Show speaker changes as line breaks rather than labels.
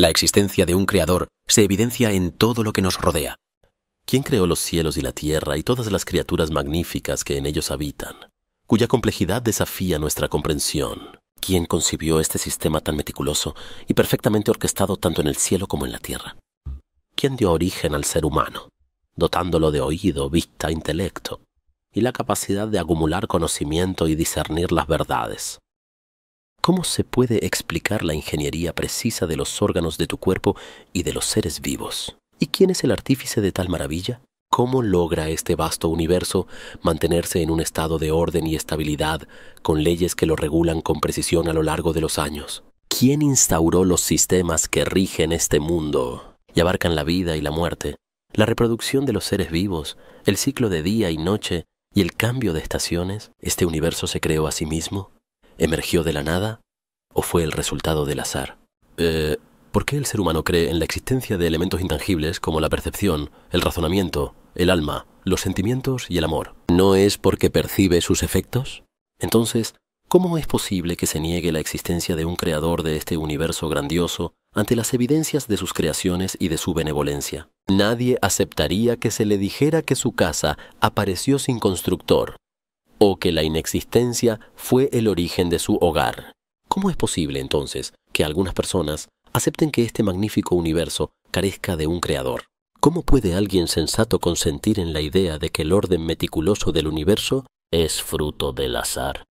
La existencia de un creador se
evidencia en todo lo que nos rodea. ¿Quién creó los cielos y la tierra y todas las criaturas magníficas que en ellos habitan, cuya complejidad desafía nuestra comprensión? ¿Quién concibió este sistema tan meticuloso y perfectamente orquestado tanto en el cielo como en la tierra? ¿Quién dio origen al ser humano, dotándolo de oído, vista, intelecto y la capacidad de acumular conocimiento y discernir las verdades? ¿Cómo se puede explicar la ingeniería precisa de los órganos de tu cuerpo y de los seres vivos? ¿Y quién es el artífice de tal maravilla? ¿Cómo logra este vasto universo mantenerse en un estado de orden y estabilidad con leyes que lo regulan con precisión a lo largo de los años? ¿Quién instauró los sistemas que rigen este mundo y abarcan la vida y la muerte, la reproducción de los seres vivos, el ciclo de día y noche y el cambio de estaciones? ¿Este universo se creó a sí mismo? ¿Emergió de la nada o fue el resultado del azar? Eh, ¿Por qué el ser humano cree en la existencia de elementos intangibles como la percepción, el razonamiento, el alma, los sentimientos y el amor? ¿No es porque percibe sus efectos? Entonces, ¿cómo es posible que se niegue la existencia de un creador de este universo grandioso ante las evidencias de sus creaciones y de su benevolencia? Nadie aceptaría que se le dijera que su casa apareció sin constructor, o que la inexistencia fue el origen de su hogar. ¿Cómo es posible entonces que algunas personas acepten que este magnífico universo carezca de un creador? ¿Cómo puede alguien sensato consentir en la idea de que el orden meticuloso del
universo es fruto del azar?